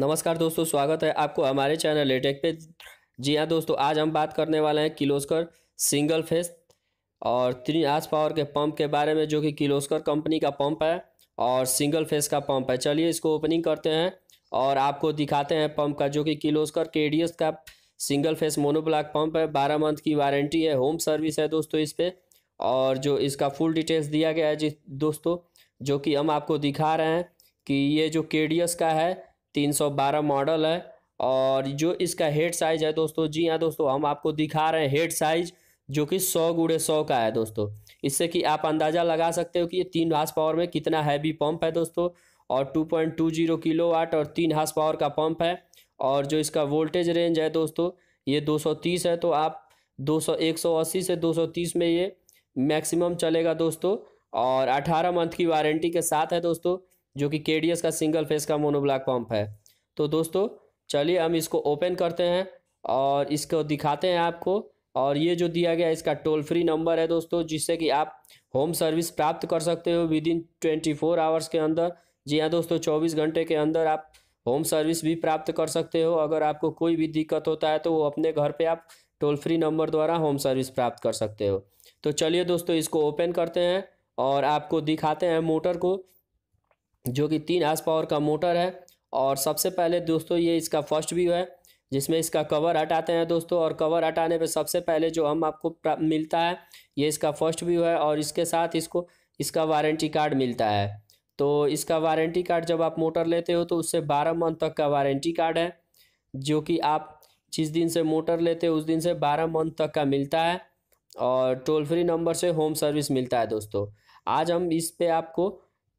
नमस्कार दोस्तों स्वागत है आपको हमारे चैनल लेटेक पे जी हाँ दोस्तों आज हम बात करने वाले हैं किलोस्कर सिंगल फेस और तीन आस पावर के पंप के बारे में जो कि किलोस्कर कंपनी का पंप है और सिंगल फेस का पंप है चलिए इसको ओपनिंग करते हैं और आपको दिखाते हैं पंप का जो कि किलोस्कर के का सिंगल फेस मोनोब्लॉक पंप है बारह मंथ की वारंटी है होम सर्विस है दोस्तों इस पर और जो इसका फुल डिटेल्स दिया गया है जिस दोस्तों जो कि हम आपको दिखा रहे हैं कि ये जो के का है 312 मॉडल है और जो इसका हेड साइज है दोस्तों जी हाँ दोस्तों हम आपको दिखा रहे हैं हेड साइज जो कि सौ गुड़े सौ का है दोस्तों इससे कि आप अंदाज़ा लगा सकते हो कि ये तीन हाथ पावर में कितना हैवी पंप है दोस्तों और 2.20 वाट और तीन हाथ पावर का पंप है और जो इसका वोल्टेज रेंज है दोस्तों ये 230 है तो आप 200 180 से 230 में ये मैक्सिमम चलेगा दोस्तों और 18 मंथ की वारंटी के साथ है दोस्तों जो कि के का सिंगल फेस का मोनोब्लॉक पंप है तो दोस्तों चलिए हम इसको ओपन करते हैं और इसको दिखाते हैं आपको और ये जो दिया गया इसका टोल फ्री नंबर है दोस्तों जिससे कि आप होम सर्विस प्राप्त कर सकते हो within twenty four hours के अंदर जी हाँ दोस्तों चौबीस घंटे के अंदर आप होम सर्विस भी प्राप्त कर सकते हो अगर आपको कोई भी दिक्कत होता है तो वो अपने घर पे आप टोल फ्री नंबर द्वारा होम सर्विस प्राप्त कर सकते हो तो चलिए दोस्तों इसको ओपन करते हैं और आपको दिखाते हैं मोटर को जो कि तीन एस पावर का मोटर है और सबसे पहले दोस्तों ये इसका फर्स्ट व्यू है जिसमें इसका कवर हटाते हैं दोस्तों और कवर हटाने पर सबसे पहले जो हम आपको मिलता है ये इसका फर्स्ट व्यू है और इसके साथ इसको इसका वारंटी कार्ड मिलता है तो इसका वारंटी कार्ड जब आप मोटर लेते हो तो उससे बारह मंथ तक का वारंटी कार्ड है जो कि आप जिस दिन से मोटर लेते हो उस दिन से बारह मंथ तक का मिलता है और टोल फ्री नंबर से होम सर्विस मिलता है दोस्तों आज हम इस पे आपको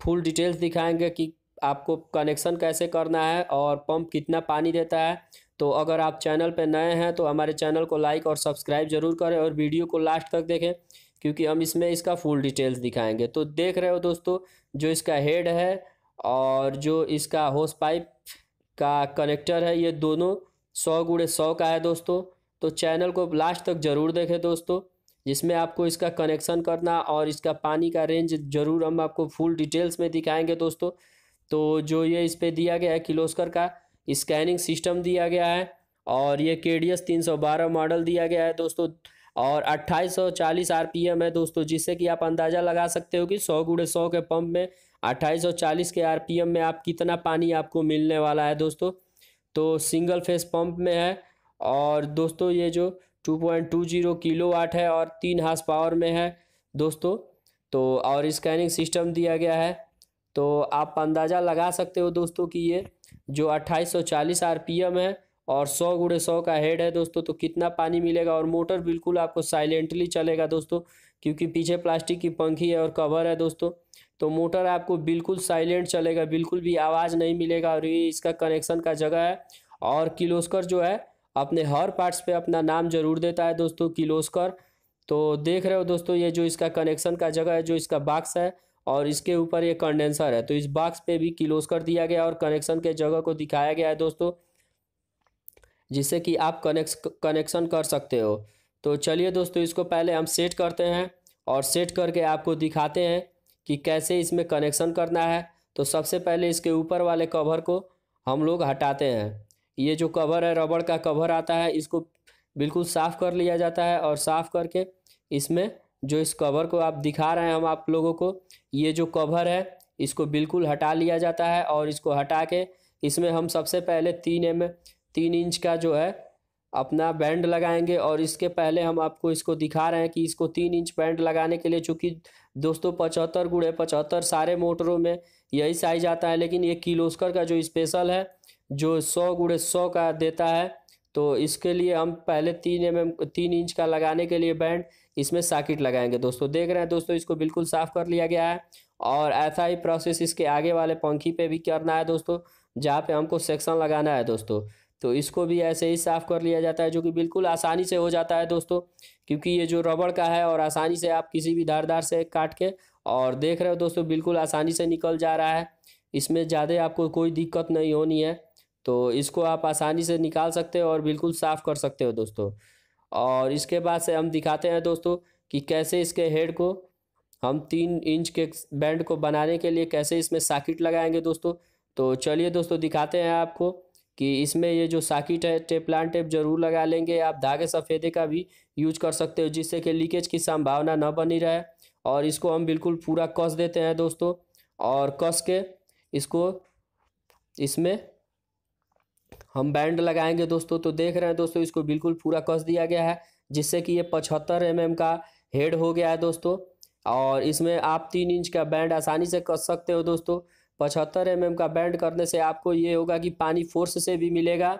फुल डिटेल्स दिखाएंगे कि आपको कनेक्शन कैसे करना है और पंप कितना पानी देता है तो अगर आप चैनल पर नए हैं तो हमारे चैनल को लाइक और सब्सक्राइब जरूर करें और वीडियो को लास्ट तक देखें क्योंकि हम इसमें इसका फुल डिटेल्स दिखाएंगे तो देख रहे हो दोस्तों जो इसका हेड है और जो इसका होस पाइप का कनेक्टर है ये दोनों सौ गुड़े सौ का है दोस्तों तो चैनल को लास्ट तक ज़रूर देखें दोस्तों जिसमें आपको इसका कनेक्शन करना और इसका पानी का रेंज ज़रूर हम आपको फुल डिटेल्स में दिखाएंगे दोस्तों तो जो ये इस पर दिया गया है किलोस्कर का स्कैनिंग सिस्टम दिया गया है और ये के डी एस तीन सौ बारह मॉडल दिया गया है दोस्तों और अट्ठाईस सौ चालीस आर पी एम है दोस्तों जिससे कि आप अंदाज़ा लगा सकते हो कि सौ गुड़े सौ के पंप में अट्ठाईस सौ चालीस के आर पी एम में आप कितना पानी आपको मिलने वाला है दोस्तों तो सिंगल फेस पंप में है और दोस्तों ये जो 2.20 किलोवाट है और तीन हास पावर में है दोस्तों तो और स्कैनिंग सिस्टम दिया गया है तो आप अंदाज़ा लगा सकते हो दोस्तों कि ये जो 2840 आरपीएम है और 100 गुड़े सौ का हेड है दोस्तों तो कितना पानी मिलेगा और मोटर बिल्कुल आपको साइलेंटली चलेगा दोस्तों क्योंकि पीछे प्लास्टिक की पंखी है और कवर है दोस्तों तो मोटर आपको बिल्कुल साइलेंट चलेगा बिल्कुल भी आवाज़ नहीं मिलेगा और ये इसका कनेक्शन का जगह है और किलोस्कर जो है अपने हर पार्ट्स पे अपना नाम जरूर देता है दोस्तों किलोस्कर तो देख रहे हो दोस्तों ये जो इसका कनेक्शन का जगह है जो इसका बाक्स है और इसके ऊपर ये कंडेंसर है तो इस बाक्स पे भी क्लोज कर दिया गया और कनेक्शन के जगह को दिखाया गया है दोस्तों जिससे कि आप कनेक्स कनेक्शन कर सकते हो तो चलिए दोस्तों इसको पहले हम सेट करते हैं और सेट करके आपको दिखाते हैं कि कैसे इसमें कनेक्शन करना है तो सबसे पहले इसके ऊपर वाले कवर को हम लोग हटाते हैं ये जो कवर है रबड़ का कवर आता है इसको बिल्कुल साफ़ कर लिया जाता है और साफ़ करके इसमें जो इस कवर को आप दिखा रहे हैं हम आप लोगों को ये जो कवर है इसको बिल्कुल हटा लिया जाता है और इसको हटा के इसमें हम सबसे पहले तीन एम तीन इंच का जो है अपना बैंड लगाएंगे और इसके पहले हम आपको इसको दिखा रहे हैं कि इसको तीन इंच बैंड लगाने के लिए चूँकि दोस्तों पचहत्तर गुड़े पचहत्तर सारे मोटरों में यही साइज आता है लेकिन ये किलोस्कर का जो स्पेशल है जो सौ गुड़े सौ का देता है तो इसके लिए हम पहले तीन एम एम तीन इंच का लगाने के लिए बैंड इसमें साकिट लगाएंगे दोस्तों देख रहे हैं दोस्तों इसको बिल्कुल साफ़ कर लिया गया है और ऐसा ही प्रोसेस इसके आगे वाले पंखी पे भी करना है दोस्तों जहाँ पे हमको सेक्शन लगाना है दोस्तों तो इसको भी ऐसे ही साफ़ कर लिया जाता है जो कि बिल्कुल आसानी से हो जाता है दोस्तों क्योंकि ये जो रबड़ का है और आसानी से आप किसी भी धारदार से काट के और देख रहे हो दोस्तों बिल्कुल आसानी से निकल जा रहा है इसमें ज़्यादा आपको कोई दिक्कत नहीं होनी है तो इसको आप आसानी से निकाल सकते हो और बिल्कुल साफ़ कर सकते हो दोस्तों और इसके बाद से हम दिखाते हैं दोस्तों कि कैसे इसके हेड को हम तीन इंच के बैंड को बनाने के लिए कैसे इसमें साकिट लगाएंगे दोस्तों तो चलिए दोस्तों दिखाते हैं आपको कि इसमें ये जो साकिट है टेप्लान टेप जरूर लगा लेंगे आप धागे सफ़ेदे का भी यूज कर सकते हो जिससे कि लीकेज की संभावना न बनी रहे और इसको हम बिल्कुल पूरा कस देते हैं दोस्तों और कस के इसको इसमें हम बैंड लगाएंगे दोस्तों तो देख रहे हैं दोस्तों इसको बिल्कुल पूरा कस दिया गया है जिससे कि ये पचहत्तर एम का हेड हो गया है दोस्तों और इसमें आप तीन इंच का बैंड आसानी से कस सकते हो दोस्तों पचहत्तर एम का बैंड करने से आपको ये होगा कि पानी फोर्स से भी मिलेगा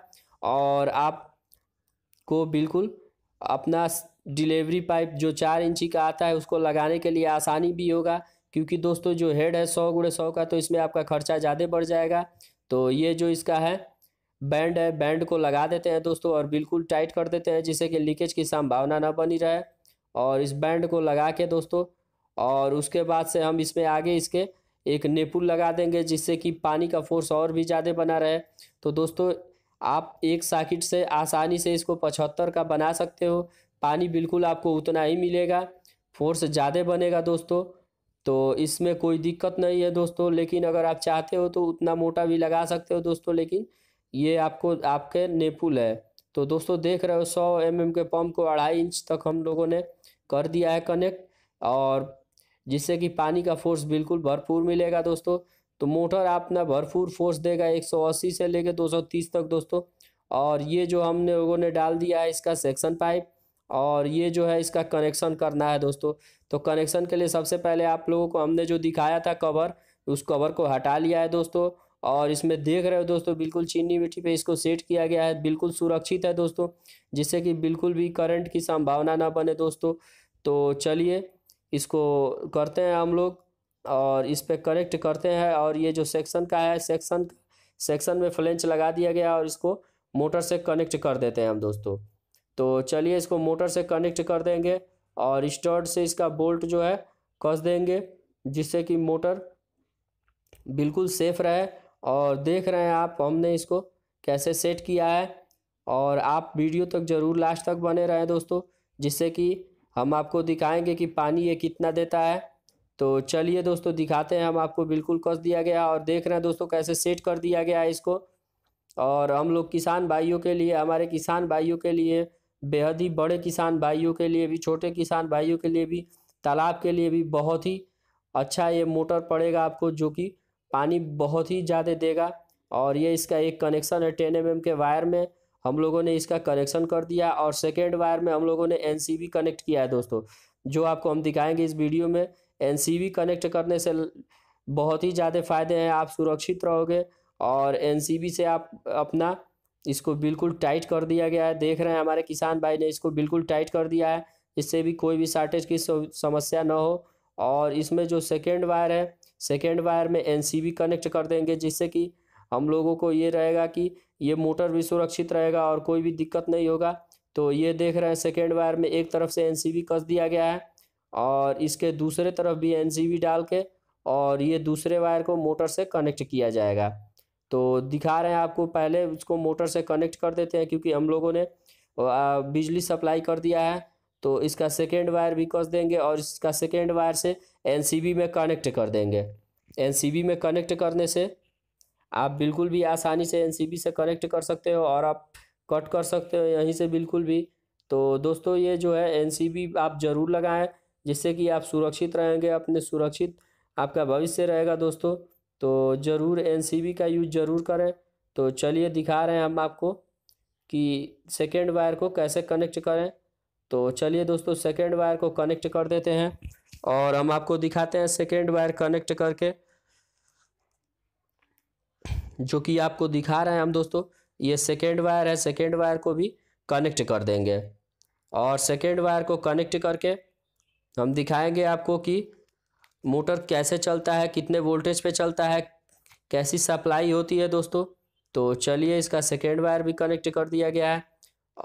और आप को बिल्कुल अपना डिलीवरी पाइप जो चार इंची का आता है उसको लगाने के लिए आसानी भी होगा क्योंकि दोस्तों जो हेड है सौ गुड़े सौ का तो इसमें आपका खर्चा ज़्यादा बढ़ जाएगा तो ये जो इसका है बैंड है बैंड को लगा देते हैं दोस्तों और बिल्कुल टाइट कर देते हैं जिससे कि लीकेज की संभावना ना बनी रहे और इस बैंड को लगा के दोस्तों और उसके बाद से हम इसमें आगे इसके एक नेपुल लगा देंगे जिससे कि पानी का फोर्स और भी ज़्यादा बना रहे तो दोस्तों आप एक साकिट से आसानी से इसको पचहत्तर का बना सकते हो पानी बिल्कुल आपको उतना ही मिलेगा फोर्स ज़्यादा बनेगा दोस्तों तो इसमें कोई दिक्कत नहीं है दोस्तों लेकिन अगर आप चाहते हो तो उतना मोटा भी लगा सकते हो दोस्तों लेकिन ये आपको आपके नेपुल है तो दोस्तों देख रहे हो सौ एम mm के पंप को अढ़ाई इंच तक हम लोगों ने कर दिया है कनेक्ट और जिससे कि पानी का फोर्स बिल्कुल भरपूर मिलेगा दोस्तों तो मोटर अपना भरपूर फोर्स देगा 180 से लेकर 230 तक दोस्तों और ये जो हमने लोगों ने डाल दिया है इसका सेक्शन पाइप और ये जो है इसका कनेक्शन करना है दोस्तों तो कनेक्शन के लिए सबसे पहले आप लोगों को हमने जो दिखाया था कवर उस कवर को हटा लिया है दोस्तों और इसमें देख रहे हो दोस्तों बिल्कुल चीनी मिट्टी पे इसको सेट किया गया है बिल्कुल सुरक्षित है दोस्तों जिससे कि बिल्कुल भी करंट की संभावना ना बने दोस्तों तो चलिए इसको करते हैं हम लोग और इस पर कनेक्ट करते हैं और ये जो सेक्शन का है सेक्शन सेक्शन में फ्लेंच लगा दिया गया और इसको मोटर से कनेक्ट कर देते हैं हम दोस्तों तो चलिए इसको मोटर से कनेक्ट कर देंगे और स्टर्ड से इसका बोल्ट जो है कस देंगे जिससे कि मोटर बिल्कुल सेफ रहे और देख रहे हैं आप हमने इसको कैसे सेट किया है और आप वीडियो तक ज़रूर लास्ट तक बने रहें दोस्तों जिससे कि हम आपको दिखाएंगे कि पानी ये कितना देता है तो चलिए दोस्तों दिखाते हैं हम आपको बिल्कुल कस दिया गया और देख रहे हैं दोस्तों कैसे सेट कर दिया गया है इसको और हम लोग किसान भाइयों के लिए हमारे किसान भाइयों के लिए बेहद ही बड़े किसान भाइयों के लिए भी छोटे किसान भाइयों के लिए भी तालाब के लिए भी बहुत ही अच्छा ये मोटर पड़ेगा आपको जो कि पानी बहुत ही ज़्यादा देगा और ये इसका एक कनेक्शन है टेन एम के वायर में हम लोगों ने इसका कनेक्शन कर दिया और सेकेंड वायर में हम लोगों ने एन कनेक्ट किया है दोस्तों जो आपको हम दिखाएंगे इस वीडियो में एन कनेक्ट करने से बहुत ही ज़्यादा फायदे हैं आप सुरक्षित रहोगे और एन से आप अपना इसको बिल्कुल टाइट कर दिया गया है देख रहे हैं हमारे किसान भाई ने इसको बिल्कुल टाइट कर दिया है इससे भी कोई भी शार्टेज की समस्या ना हो और इसमें जो सेकेंड वायर है सेकेंड वायर में एन कनेक्ट कर देंगे जिससे कि हम लोगों को ये रहेगा कि ये मोटर भी सुरक्षित रहेगा और कोई भी दिक्कत नहीं होगा तो ये देख रहे हैं सेकेंड वायर में एक तरफ से एन कस दिया गया है और इसके दूसरे तरफ भी एन डाल के और ये दूसरे वायर को मोटर से कनेक्ट किया जाएगा तो दिखा रहे हैं आपको पहले इसको मोटर से कनेक्ट कर देते हैं क्योंकि हम लोगों ने बिजली सप्लाई कर दिया है तो इसका सेकेंड वायर भी कस देंगे और इसका सेकेंड वायर से एन में कनेक्ट कर देंगे एन में कनेक्ट करने से आप बिल्कुल भी आसानी से एन से कनेक्ट कर सकते हो और आप कट कर सकते हो यहीं से बिल्कुल भी तो दोस्तों ये जो है एन आप ज़रूर लगाएं जिससे कि आप सुरक्षित रहेंगे अपने सुरक्षित आपका भविष्य रहेगा दोस्तों तो ज़रूर एन का यूज ज़रूर करें तो चलिए दिखा रहे हैं हम आपको कि सेकेंड वायर को कैसे कनेक्ट करें तो चलिए दोस्तों सेकेंड वायर को कनेक्ट कर देते हैं और हम आपको दिखाते हैं सेकेंड वायर कनेक्ट करके जो कि आपको दिखा रहे हैं हम दोस्तों ये सेकेंड वायर है सेकेंड वायर को भी कनेक्ट कर देंगे और सेकेंड वायर को कनेक्ट करके हम दिखाएंगे आपको कि मोटर कैसे चलता है कितने वोल्टेज पे चलता है कैसी सप्लाई होती है दोस्तों तो चलिए इसका सेकेंड वायर भी कनेक्ट कर दिया गया है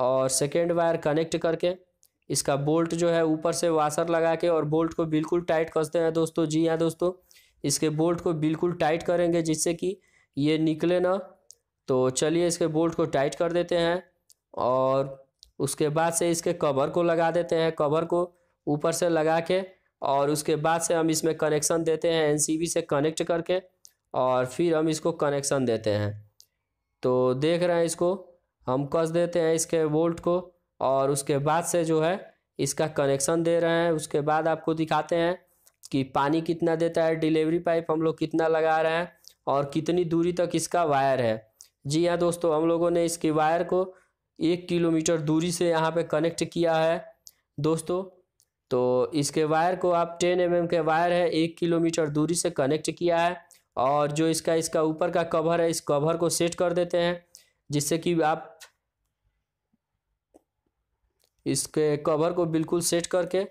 और सेकेंड वायर कनेक्ट करके इसका बोल्ट जो है ऊपर से वाशर लगा के और बोल्ट को बिल्कुल टाइट कसते हैं दोस्तों जी हाँ दोस्तों इसके बोल्ट को बिल्कुल टाइट करेंगे जिससे कि ये निकले ना तो चलिए इसके बोल्ट को टाइट कर देते हैं और उसके बाद से इसके कवर को लगा देते हैं कवर को ऊपर से लगा के और उसके बाद से हम इसमें कनेक्शन देते हैं एनसीबी से कनेक्ट करके और फिर हम इसको कनेक्शन देते हैं तो देख रहे हैं इसको हम कस देते हैं इसके बोल्ट को और उसके बाद से जो है इसका कनेक्शन दे रहे हैं उसके बाद आपको दिखाते हैं कि पानी कितना देता है डिलीवरी पाइप हम लोग कितना लगा रहे हैं और कितनी दूरी तक इसका वायर है जी हाँ दोस्तों हम लोगों ने इसकी वायर को एक किलोमीटर दूरी से यहाँ पे कनेक्ट किया है दोस्तों तो इसके वायर को आप टेन एम mm के वायर है एक किलोमीटर दूरी से कनेक्ट किया है और जो इसका इसका ऊपर का कवर है इस कवर को सेट कर देते हैं जिससे कि आप इसके कवर को बिल्कुल सेट करके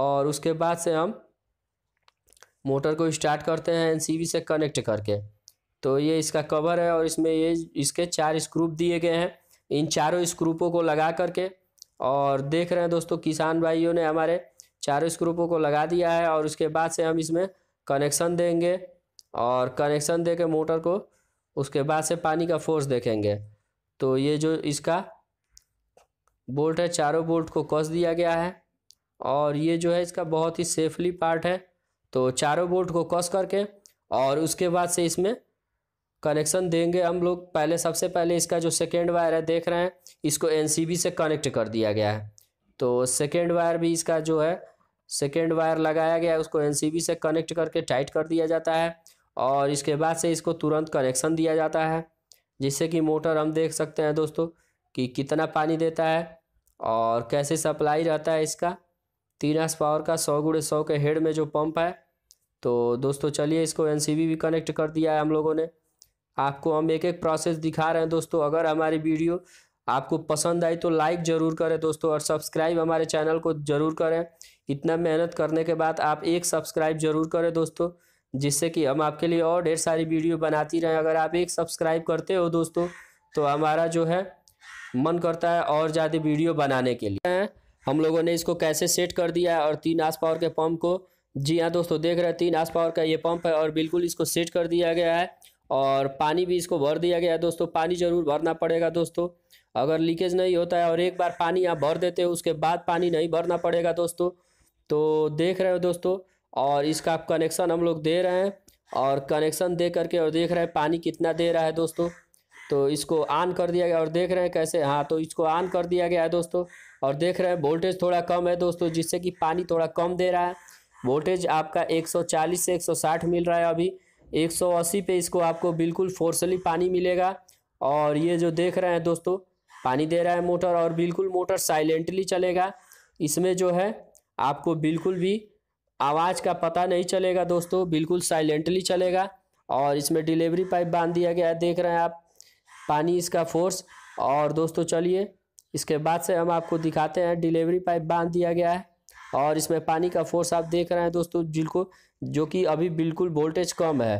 और उसके बाद से हम मोटर को स्टार्ट करते हैं एनसीबी से कनेक्ट करके तो ये इसका कवर है और इसमें ये इसके चार स्क्रूप दिए गए हैं इन चारों स्क्रूपों को लगा करके और देख रहे हैं दोस्तों किसान भाइयों ने हमारे चारों स्क्रूपों को लगा दिया है और उसके बाद से हम इसमें कनेक्शन देंगे और कनेक्शन दे मोटर को उसके बाद से पानी का फोर्स देखेंगे तो ये जो इसका बोल्ट है चारों बोल्ट को कस दिया गया है और ये जो है इसका बहुत ही सेफली पार्ट है तो चारों बोल्ट को कस करके और उसके बाद से इसमें कनेक्शन देंगे हम लोग पहले सबसे पहले इसका जो सेकेंड वायर है देख रहे हैं इसको एन से कनेक्ट कर दिया गया है तो सेकेंड वायर भी इसका जो है सेकेंड वायर लगाया गया है उसको एन से कनेक्ट करके टाइट कर दिया जाता है और इसके बाद से इसको तुरंत कनेक्शन दिया जाता है जिससे कि मोटर हम देख सकते हैं दोस्तों कि कितना पानी देता है और कैसे सप्लाई रहता है इसका तीन एस पावर का सौ गुड़े सौ के हेड में जो पंप है तो दोस्तों चलिए इसको एन भी कनेक्ट कर दिया है हम लोगों ने आपको हम एक एक प्रोसेस दिखा रहे हैं दोस्तों अगर हमारी वीडियो आपको पसंद आई तो लाइक ज़रूर करें दोस्तों और सब्सक्राइब हमारे चैनल को ज़रूर करें इतना मेहनत करने के बाद आप एक सब्सक्राइब ज़रूर करें दोस्तों जिससे कि हम आपके लिए और ढेर सारी वीडियो बनाती रहें अगर आप एक सब्सक्राइब करते हो दोस्तों तो हमारा जो है मन करता है और ज़्यादा वीडियो बनाने के लिए हम लोगों ने इसको कैसे सेट कर दिया है और तीन आस पावर के पंप को जी हाँ दोस्तों देख रहे हैं तीन आस पावर का ये पंप है और बिल्कुल इसको सेट कर दिया गया है और पानी भी इसको भर दिया गया है दोस्तों पानी ज़रूर भरना पड़ेगा दोस्तों अगर लीकेज नहीं होता है और एक बार पानी आप भर देते हो उसके बाद पानी नहीं भरना पड़ेगा दोस्तों तो देख रहे हो दोस्तों और इसका कनेक्शन हम लोग दे रहे हैं और कनेक्शन दे करके और देख रहे हैं पानी कितना दे रहा है दोस्तों तो इसको ऑन कर दिया गया और देख रहे हैं कैसे हाँ तो इसको ऑन कर दिया गया है दोस्तों और देख रहे हैं वोल्टेज थोड़ा कम है दोस्तों जिससे कि पानी थोड़ा कम दे रहा है वोल्टेज आपका 140 से 160 मिल रहा है अभी 180 पे इसको आपको बिल्कुल फोर्सली पानी मिलेगा और ये जो देख रहे हैं दोस्तों पानी दे रहा है मोटर और बिल्कुल मोटर साइलेंटली चलेगा इसमें जो है आपको बिल्कुल भी आवाज़ का पता नहीं चलेगा दोस्तों बिल्कुल साइलेंटली चलेगा और इसमें डिलीवरी पाइप बांध दिया गया है देख रहे हैं आप पानी इसका फोर्स और दोस्तों चलिए इसके बाद से हम आपको दिखाते हैं डिलीवरी पाइप बांध दिया गया है और इसमें पानी का फोर्स आप देख रहे हैं दोस्तों जिनको जो कि अभी बिल्कुल वोल्टेज कम है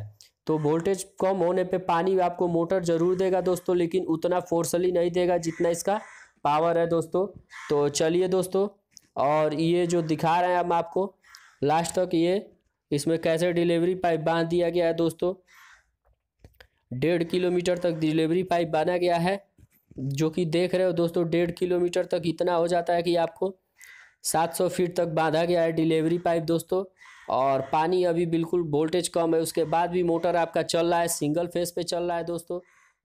तो वोल्टेज कम होने पे पानी आपको मोटर जरूर देगा दोस्तों लेकिन उतना फोर्सली नहीं देगा जितना इसका पावर है दोस्तों तो चलिए दोस्तों और ये जो दिखा रहे हैं हम आपको लास्ट तक ये इसमें कैसे डिलीवरी पाइप बांध दिया गया है दोस्तों डेढ़ किलोमीटर तक डिलीवरी पाइप बांधा गया है जो कि देख रहे हो दोस्तों डेढ़ किलोमीटर तक इतना हो जाता है कि आपको 700 फीट तक बांधा गया है डिलीवरी पाइप दोस्तों और पानी अभी बिल्कुल वोल्टेज कम है उसके बाद भी मोटर आपका चल रहा है सिंगल फेस पे चल रहा है दोस्तों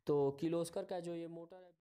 तो किलोस्कर का जो ये मोटर है